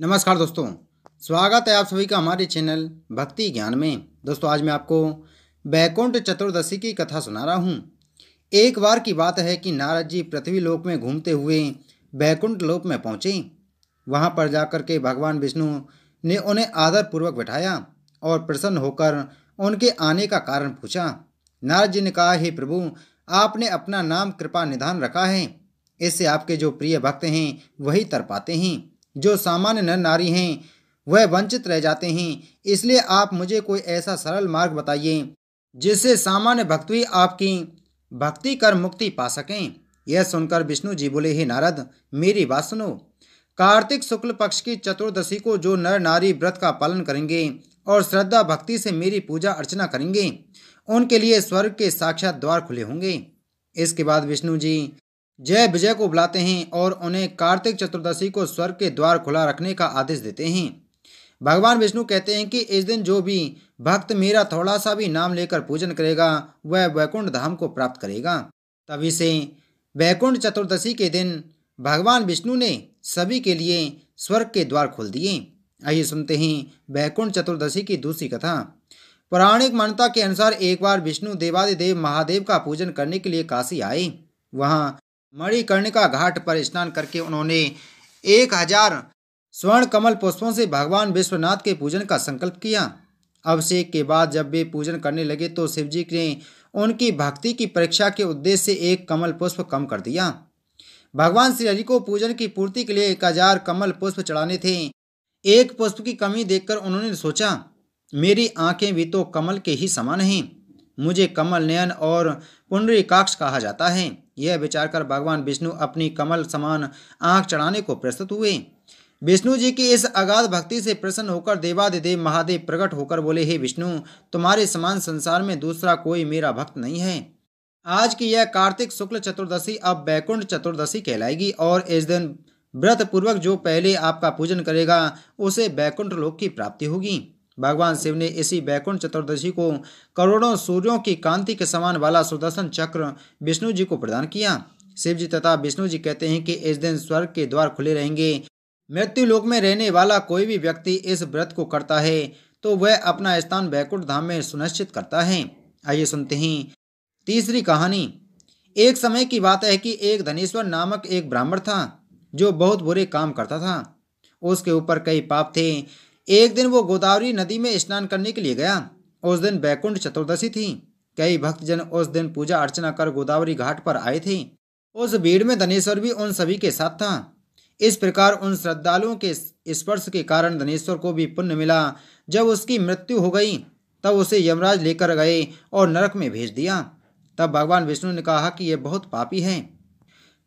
नमस्कार दोस्तों स्वागत है आप सभी का हमारे चैनल भक्ति ज्ञान में दोस्तों आज मैं आपको बैकुंठ चतुर्दशी की कथा सुना रहा हूँ एक बार की बात है कि नारद जी पृथ्वी लोक में घूमते हुए बैकुंठ लोक में पहुँचे वहाँ पर जाकर के भगवान विष्णु ने उन्हें आदरपूर्वक बैठाया और प्रसन्न होकर उनके आने का कारण पूछा नारद जी ने कहा हे प्रभु आपने अपना नाम कृपा निधान रखा है इससे आपके जो प्रिय भक्त हैं वही तर पाते हैं जो सामान्य नर नारी हैं वह वंचित रह जाते हैं इसलिए आप मुझे कोई ऐसा सरल मार्ग बताइए जिससे सामान्य भक्त भी आपकी भक्ति कर मुक्ति पा सकें यह सुनकर विष्णु जी बोले हे नारद मेरी बात सुनो कार्तिक शुक्ल पक्ष की चतुर्दशी को जो नर नारी व्रत का पालन करेंगे और श्रद्धा भक्ति से मेरी पूजा अर्चना करेंगे उनके लिए स्वर्ग के साक्षात द्वार खुले होंगे इसके बाद विष्णु जी जय विजय को बुलाते हैं और उन्हें कार्तिक चतुर्दशी को स्वर्ग के द्वार खुला रखने का आदेश देते हैं भगवान विष्णु कहते हैं कि इस दिन जो भी भक्त मेरा थोड़ा सा भी नाम लेकर पूजन करेगा वह वैकुंठ धाम को प्राप्त करेगा तभी से वैकुंठ चतुर्दशी के दिन भगवान विष्णु ने सभी के लिए स्वर्ग के द्वार खोल दिए आइए सुनते हैं वैकुंठ चतुर्दशी की दूसरी कथा पौराणिक मान्यता के अनुसार एक बार विष्णु देवादिदेव महादेव का पूजन करने के लिए काशी आए वहाँ मणिकर्णिका घाट पर स्नान करके उन्होंने एक हजार स्वर्ण कमल पुष्पों से भगवान विश्वनाथ के पूजन का संकल्प किया अभिषेक के बाद जब वे पूजन करने लगे तो शिवजी ने उनकी भक्ति की परीक्षा के उद्देश्य से एक कमल पुष्प कम कर दिया भगवान श्री हरि को पूजन की पूर्ति के लिए एक हजार कमल पुष्प चढ़ाने थे एक पुष्प की कमी देखकर उन्होंने सोचा मेरी आंखें भी तो कमल के ही समान हैं मुझे कमल नयन और पुनरिकाक्ष कहा जाता है यह विचार कर भगवान विष्णु अपनी कमल समान आँख चढ़ाने को प्रस्तुत हुए विष्णु जी की इस अगाध भक्ति से प्रसन्न होकर देवादिदेव महादेव प्रकट होकर बोले हे विष्णु तुम्हारे समान संसार में दूसरा कोई मेरा भक्त नहीं है आज की यह कार्तिक शुक्ल चतुर्दशी अब बैकुंठ चतुर्दशी कहलाएगी और इस दिन व्रत पूर्वक जो पहले आपका पूजन करेगा उसे बैकुंठ लोक की प्राप्ति होगी भगवान शिव ने इसी वैकुंठ चतुर्दशी को करोड़ों सूर्यों की कांति के समान वाला सुदर्शन चक्र विष्णु जी को प्रदान किया शिव जी तथा विष्णु जी कहते हैं कि इस दिन स्वर्ग के द्वार खुले रहेंगे मृत्यु लोक में रहने वाला कोई भी व्यक्ति इस व्रत को करता है तो वह अपना स्थान बैकुंठ धाम में सुनिश्चित करता है आइए सुनते हैं तीसरी कहानी एक समय की बात है कि एक धनेश्वर नामक एक ब्राह्मण था जो बहुत बुरे काम करता था उसके ऊपर कई पाप थे एक दिन वो गोदावरी नदी में स्नान करने के लिए गया उस दिन बैकुंठ चतुर्दशी थी कई भक्तजन उस दिन पूजा अर्चना कर गोदावरी घाट पर आए थे उस भीड़ में धनेश्वर भी उन सभी के साथ था इस प्रकार उन श्रद्धालुओं के स्पर्श के कारण धनेश्वर को भी पुण्य मिला जब उसकी मृत्यु हो गई तब उसे यमराज लेकर गए और नरक में भेज दिया तब भगवान विष्णु ने कहा कि यह बहुत पापी है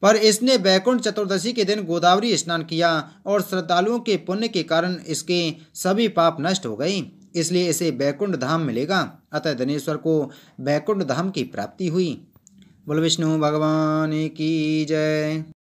पर इसने बैकुंठ चतुर्दशी के दिन गोदावरी स्नान किया और श्रद्धालुओं के पुण्य के कारण इसके सभी पाप नष्ट हो गए इसलिए इसे बैकुंठ धाम मिलेगा अतः धनेश्वर को बैकुंठ धाम की प्राप्ति हुई बोल विष्णु भगवान की जय